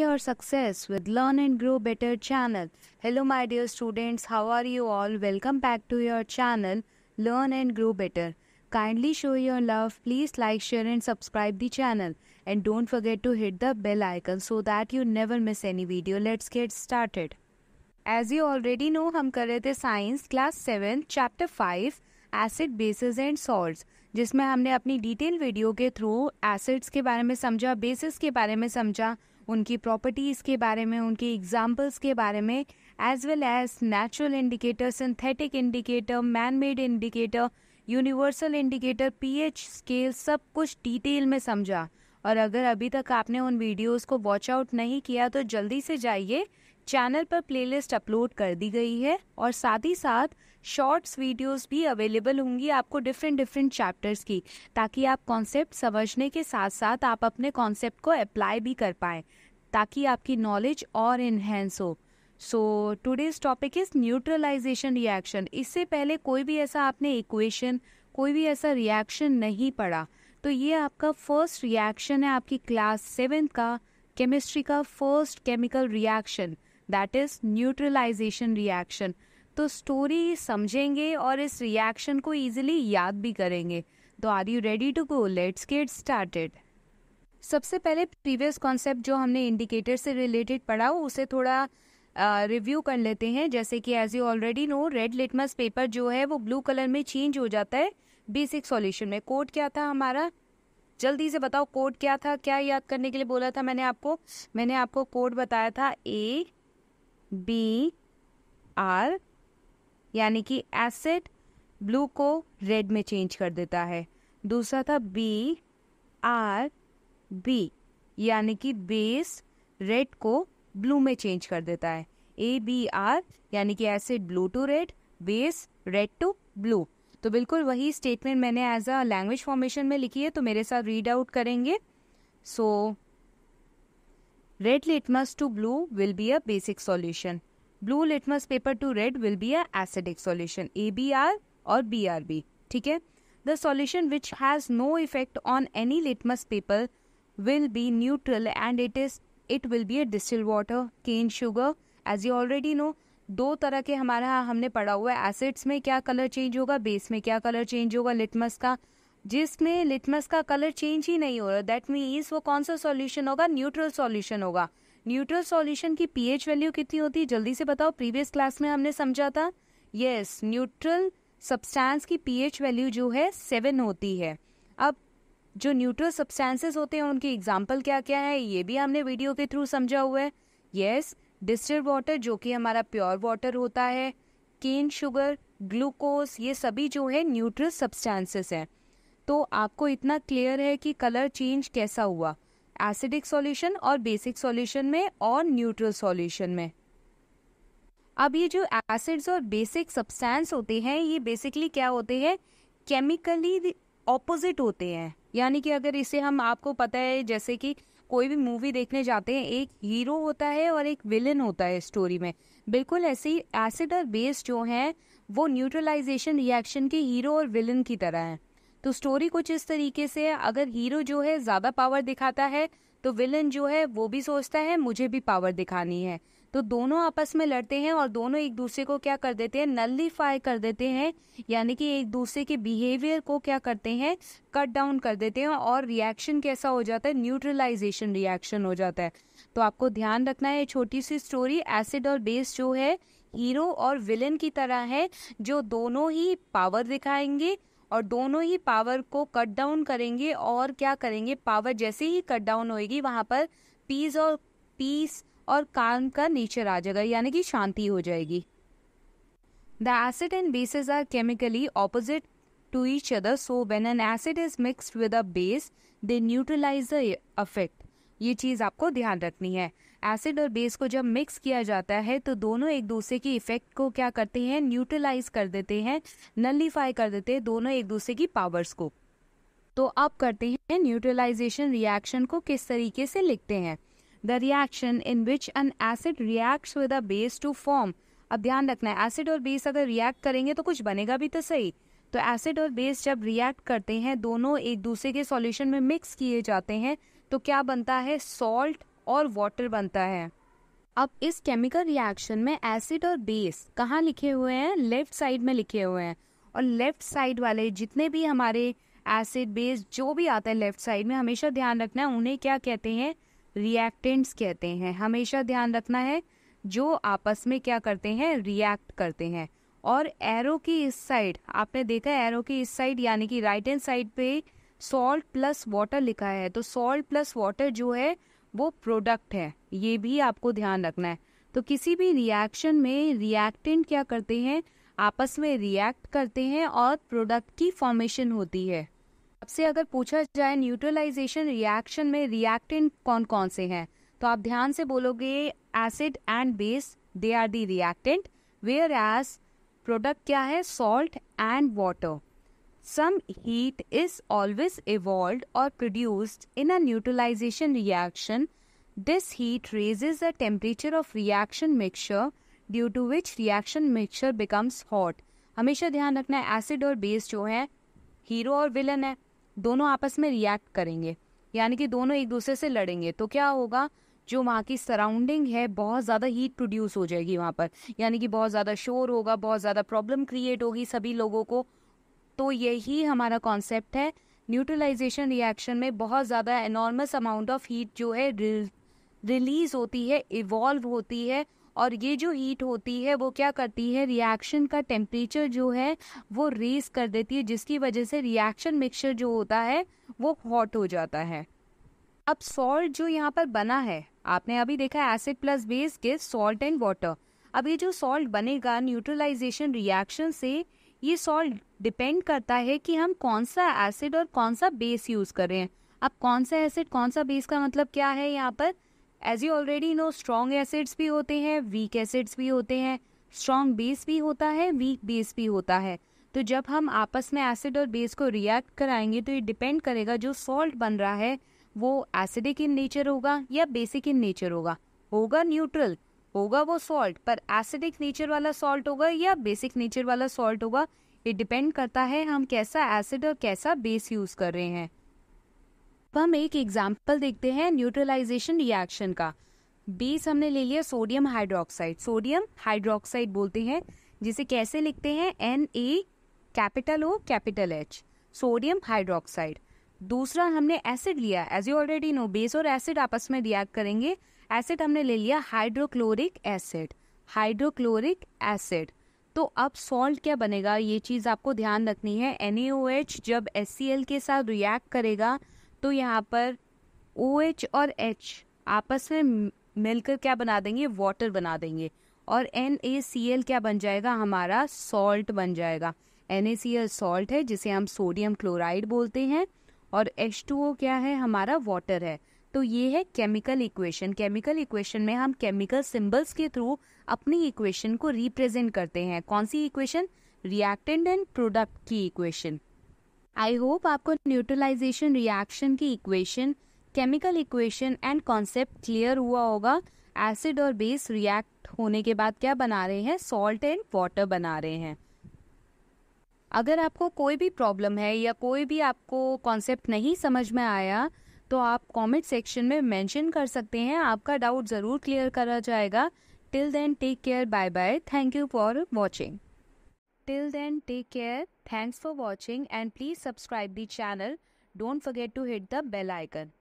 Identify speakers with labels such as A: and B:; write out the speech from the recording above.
A: your success with Learn and Grow Better channel. Hello, my dear students, how are you all? Welcome back to your channel, Learn and Grow Better. Kindly show your love. Please like, share, and subscribe the channel. And don't forget to hit the bell icon so that you never miss any video. Let's get started. As you already know हम कर रहे थे science class seven chapter five acid basis and salts जिसमें हमने अपनी detail video के through acids के बारे में समझा बेसिस के बारे में समझा उनकी प्रॉपर्टीज़ के बारे में उनकी एग्जाम्पल्स के बारे में as well as natural indicator synthetic indicator man made indicator universal indicator P H scale सब कुछ डिटेल में समझा और अगर अभी तक आपने उन वीडियोस को वॉच आउट नहीं किया तो जल्दी से जाइए चैनल पर प्लेलिस्ट अपलोड कर दी गई है और साथ ही साथ शॉर्ट्स वीडियोस भी अवेलेबल होंगी आपको डिफरेंट डिफरेंट चैप्टर्स की ताकि आप कॉन्सेप्ट समझने के साथ साथ आप अपने कॉन्सेप्ट को अप्लाई भी कर पाएँ ताकि आपकी नॉलेज और इन्हेंस हो so today's topic is neutralisation reaction इससे पहले कोई भी ऐसा आपने इक्वेशन कोई भी ऐसा रिएक्शन नहीं पढ़ा तो ये आपका फर्स्ट रिएक्शन है आपकी क्लास सेवेंथ का केमिस्ट्री का first chemical reaction that is neutralisation reaction तो स्टोरी समझेंगे और इस रिएक्शन को ईजिली याद भी करेंगे तो are you ready to go let's get started सबसे पहले प्रीवियस कॉन्सेप्ट जो हमने इंडिकेटर से रिलेटेड पढ़ा उसे थोड़ा रिव्यू कर लेते हैं जैसे कि as you already know red litmus paper जो है वो ब्लू कलर में चेंज हो जाता है बेसिक सॉल्यूशन में कोड क्या था हमारा जल्दी से बताओ कोड क्या था क्या याद करने के लिए बोला था मैंने आपको मैंने आपको कोड बताया था ए बी आर यानी कि एसिड ब्लू को रेड में चेंज कर देता है दूसरा था बी आर बी यानी कि बेस रेड को ब्लू में चेंज कर देता है ए बी आर यानी कि acid blue to red base red to blue तो बिल्कुल वही स्टेटमेंट मैंने एज अ लैंग्वेज फॉर्मेशन में लिखी है तो मेरे साथ रीड आउट करेंगे so red litmus to blue will be a basic solution blue litmus paper to red will be a acidic solution A B R और बी आर बी ठीक है the solution which has no effect on any litmus paper will be neutral and it is it will be a distilled water cane sugar as you already know दो तरह के हमारा हमने पढ़ा हुआ है एसिड्स में क्या कलर चेंज होगा बेस में क्या कलर चेंज होगा लिटमस का जिसमें लिटमस का कलर चेंज ही नहीं हो रहा दैट मीन्स वो कौन सा सॉल्यूशन होगा न्यूट्रल सॉल्यूशन होगा न्यूट्रल सॉल्यूशन की पीएच वैल्यू कितनी होती है जल्दी से बताओ प्रीवियस क्लास में हमने समझा था यस न्यूट्रल सब्सटेंस की पीएच वैल्यू जो है सेवन होती है अब जो न्यूट्रल सब्सटेंसेस होते हैं उनकी एग्जाम्पल क्या क्या है ये भी हमने वीडियो के थ्रू समझा हुआ है येस डिस्टिल वाटर जो कि हमारा प्योर वाटर होता है केन शुगर ग्लूकोज ये सभी जो है न्यूट्रल सब्सटेंसेस हैं तो आपको इतना क्लियर है कि कलर चेंज कैसा हुआ एसिडिक सॉल्यूशन और बेसिक सॉल्यूशन में और न्यूट्रल सॉल्यूशन में अब ये जो एसिड्स और बेसिक सब्सटेंस होते हैं ये बेसिकली क्या होते हैं केमिकली ऑपोजिट होते हैं यानी कि अगर इसे हम आपको पता है जैसे कि कोई भी मूवी देखने जाते हैं एक हीरो होता है और एक विलन होता है स्टोरी में बिल्कुल ऐसे ही एसिड और बेस जो हैं वो न्यूट्रलाइजेशन रिएक्शन के हीरो और विलन की तरह हैं तो स्टोरी कुछ इस तरीके से है अगर हीरो जो है ज़्यादा पावर दिखाता है तो विलन जो है वो भी सोचता है मुझे भी पावर दिखानी है तो दोनों आपस में लड़ते हैं और दोनों एक दूसरे को क्या कर देते हैं नलीफाई कर देते हैं यानी कि एक दूसरे के बिहेवियर को क्या करते हैं कट डाउन कर देते हैं और रिएक्शन कैसा हो जाता है न्यूट्रलाइजेशन रिएक्शन हो जाता है तो आपको ध्यान रखना है छोटी सी स्टोरी एसिड और बेस जो है हीरो और विलन की तरह है जो दोनों ही पावर दिखाएंगे और दोनों ही पावर को कट डाउन करेंगे और क्या करेंगे पावर जैसे ही कट डाउन होएगी वहाँ पर पीस और पीस और काम का नेचर आ जाएगा यानी कि शांति हो जाएगी the acid and bases are chemically opposite to each other so when an acid is mixed with a base they neutralise the effect ये चीज़ आपको ध्यान रखनी है एसिड और बेस को जब मिक्स किया जाता है तो दोनों एक दूसरे की इफेक्ट को क्या करते हैं न्यूट्रलाइज कर देते हैं नलीफाई कर देते हैं दोनों एक दूसरे की पावर्स को तो अब करते हैं न्यूट्रलाइजेशन रिएक्शन को किस तरीके से लिखते हैं the reaction in which an acid react with a base to form अब ध्यान रखना है एसिड और बेस अगर रिएक्ट करेंगे तो कुछ बनेगा भी तो सही तो एसिड और बेस जब रिएक्ट करते हैं दोनों एक दूसरे के सॉल्यूशन में मिक्स किए जाते हैं तो क्या बनता है सॉल्ट और वाटर बनता है अब इस केमिकल रिएक्शन में एसिड और बेस कहाँ लिखे हुए हैं लेफ्ट साइड में लिखे हुए हैं और लेफ्ट साइड वाले जितने भी हमारे एसिड बेस जो भी आता है लेफ्ट साइड में हमेशा ध्यान रखना है उन्हें क्या कहते हैं रिएक्टेंट्स कहते हैं हमेशा ध्यान रखना है जो आपस में क्या करते हैं रिएक्ट करते हैं और एरो की इस साइड आपने देखा है एरो की इस साइड यानी कि राइट हैंड साइड पे सॉल्ट प्लस वाटर लिखा है तो सॉल्ट प्लस वाटर जो है वो प्रोडक्ट है ये भी आपको ध्यान रखना है तो किसी भी रिएक्शन में रिएक्टेंट क्या करते हैं आपस में रिएक्ट करते हैं और प्रोडक्ट की फॉर्मेशन होती है आपसे अगर पूछा जाए न्यूट्रलाइजेशन रिएक्शन में रिएक्टेंट कौन कौन से हैं तो आप ध्यान से बोलोगे acid and base they are the reactant whereas product क्या है salt and water some heat is always evolve or produced in a neutralisation reaction this heat raises the temperature of reaction mixture due to which reaction mixture becomes hot हमेशा ध्यान रखना है acid और base जो है hero और villain है दोनों आपस में रिएक्ट करेंगे यानी कि दोनों एक दूसरे से लड़ेंगे तो क्या होगा जो वहाँ की सराउंडिंग है बहुत ज़्यादा हीट प्रोड्यूस हो जाएगी वहाँ पर यानी कि बहुत ज़्यादा शोर होगा बहुत ज़्यादा प्रॉब्लम क्रिएट होगी सभी लोगों को तो यही हमारा कॉन्सेप्ट है न्यूट्रलाइजेशन रिएक्शन में बहुत ज़्यादा एनॉर्मस अमाउंट ऑफ हीट जो है रिलीज़ होती है इवॉल्व होती है और ये जो हीट होती है वो क्या करती है रिएक्शन का टेम्परेचर जो है वो रेज कर देती है जिसकी वजह से रिएक्शन मिक्सचर जो होता है वो हॉट हो जाता है अब सॉल्ट जो यहाँ पर बना है आपने अभी देखा एसिड प्लस बेस के सॉल्ट एंड वाटर अब ये जो सॉल्ट बनेगा न्यूट्रलाइजेशन रिएक्शन से ये सॉल्ट डिपेंड करता है कि हम कौन सा एसिड और कौन सा बेस यूज़ कर रहे हैं अब कौन सा एसिड कौन सा बेस का मतलब क्या है यहाँ पर as you already know strong acids भी होते हैं वीक एसिड्स भी होते हैं स्ट्रॉन्ग बेस भी होता है वीक बेस भी होता है तो जब हम आपस में एसिड और बेस को रिएक्ट कराएंगे तो ये डिपेंड करेगा जो सॉल्ट बन रहा है वो एसिडिक इन नेचर होगा या बेसिक इन नेचर होगा होगा न्यूट्रल होगा वो सॉल्ट पर एसिडिक नेचर वाला सॉल्ट होगा या बेसिक नेचर वाला सॉल्ट होगा ये डिपेंड करता है हम कैसा एसिड और कैसा बेस यूज़ कर रहे हैं अब हम एक एग्जाम्पल देखते हैं न्यूट्रलाइजेशन रिएक्शन का बेस हमने ले लिया सोडियम हाइड्रोक्साइड सोडियम हाइड्रोक्साइड बोलते हैं जिसे कैसे लिखते हैं N A capital O capital H sodium hydroxide दूसरा हमने एसिड लिया as you already know base और एसिड आपस में रिएक्ट करेंगे एसिड हमने ले लिया हाइड्रोक्लोरिक एसिड हाइड्रोक्लोरिक एसिड तो अब सॉल्ट क्या बनेगा ये चीज़ आपको ध्यान रखनी है एन जब एस के साथ रिएक्ट करेगा तो यहाँ पर ओ OH और एच आपस में मिलकर क्या बना देंगे वाटर बना देंगे और एन ए सी एल क्या बन जाएगा हमारा सॉल्ट बन जाएगा N A C L salt है जिसे हम सोडियम क्लोराइड बोलते हैं और एच टू ओ क्या है हमारा वाटर है तो ये है केमिकल इक्वेशन केमिकल इक्वेशन में हम केमिकल सिंबल्स के थ्रू अपनी इक्वेशन को रिप्रेजेंट करते हैं कौन सी इक्वेशन रिएक्टेंट एंड प्रोडक्ट की इक्वेशन आई होप आपको न्यूट्रलाइजेशन रिएक्शन की equation chemical equation and concept clear हुआ होगा एसिड और बेस रिएक्ट होने के बाद क्या बना रहे हैं सॉल्ट एंड वाटर बना रहे हैं अगर आपको कोई भी प्रॉब्लम है या कोई भी आपको कॉन्सेप्ट नहीं समझ में आया तो आप कमेंट सेक्शन में मेंशन कर सकते हैं आपका डाउट ज़रूर क्लियर करा जाएगा till then take care bye bye thank you for watching Till then, take care. Thanks for watching and please subscribe the channel. Don't forget to hit the bell icon.